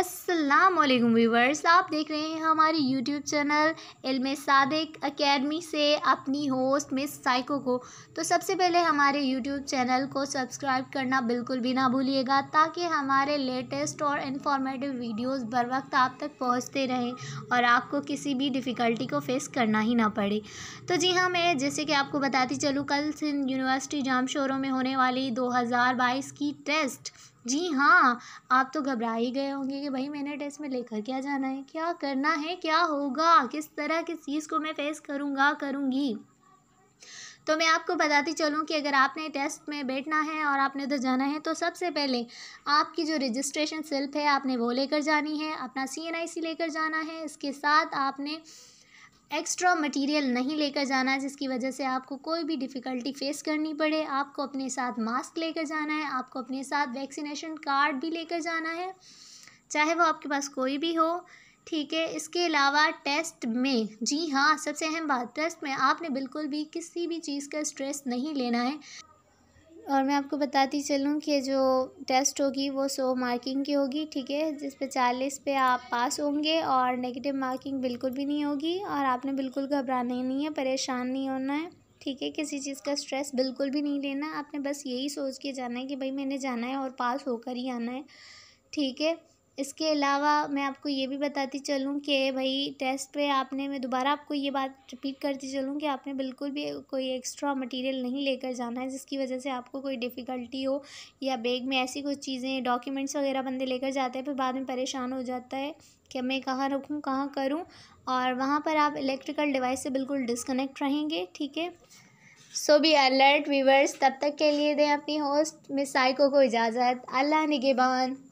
अस्सलाम वालेकुम व्यूवर्स आप देख रहे हैं हमारे यूट्यूब चैनल इल्म सादिक एकेडमी से अपनी होस्ट मिस साइको को तो सबसे पहले हमारे यूट्यूब चैनल को सब्सक्राइब करना बिल्कुल भी ना भूलिएगा ताकि हमारे लेटेस्ट और इन्फॉर्मेटिव वीडियोस बर वक्त आप तक पहुंचते रहें और आपको किसी भी डिफ़िकल्टी को फेस करना ही ना पड़े तो जी हाँ मैं जैसे कि आपको बताती चलूँ कल सिंध यूनिवर्सिटी जाम शोरों में होने वाली दो की टेस्ट जी हाँ आप तो घबरा ही गए होंगे कि भाई मैंने टेस्ट में लेकर क्या जाना है क्या करना है क्या होगा किस तरह किस चीज़ को मैं फेस करूँगा करूँगी तो मैं आपको बताती चलूँ कि अगर आपने टेस्ट में बैठना है और आपने उधर जाना है तो सबसे पहले आपकी जो रजिस्ट्रेशन सेल्फ है आपने वो लेकर जानी है अपना सी एन आई सी लेकर जाना है इसके साथ आपने एक्स्ट्रा मटेरियल नहीं लेकर जाना है जिसकी वजह से आपको कोई भी डिफ़िकल्टी फेस करनी पड़े आपको अपने साथ मास्क लेकर जाना है आपको अपने साथ वैक्सीनेशन कार्ड भी लेकर जाना है चाहे वो आपके पास कोई भी हो ठीक है इसके अलावा टेस्ट में जी हाँ सबसे अहम बात टेस्ट में आपने बिल्कुल भी किसी भी चीज़ का स्ट्रेस नहीं लेना है और मैं आपको बताती चलूँ कि जो टेस्ट होगी वो सौ मार्किंग की होगी ठीक है जिस पे चालीस पे आप पास होंगे और नेगेटिव मार्किंग बिल्कुल भी नहीं होगी और आपने बिल्कुल घबराना ही नहीं है परेशान नहीं होना है ठीक है किसी चीज़ का स्ट्रेस बिल्कुल भी नहीं लेना आपने बस यही सोच के जाना है कि भाई मैंने जाना है और पास होकर ही आना है ठीक है इसके अलावा मैं आपको ये भी बताती चलूँ कि भाई टेस्ट पे आपने मैं दोबारा आपको ये बात रिपीट करती चलूँ कि आपने बिल्कुल भी कोई एक्स्ट्रा मटेरियल नहीं लेकर जाना है जिसकी वजह से आपको कोई डिफ़िकल्टी हो या बैग में ऐसी कुछ चीज़ें डॉक्यूमेंट्स वगैरह बंदे लेकर जाते हैं फिर बाद में परेशान हो जाता है कि मैं कहाँ रखूँ कहाँ करूँ और वहाँ पर आप इलेक्ट्रिकल डिवाइस से बिल्कुल डिसकनेक्ट रहेंगे ठीक है सो बी अलर्ट वीवर्स तब तक के लिए दें अपनी होस्ट मिस साइको को इजाज़त अल्लाह निगेबान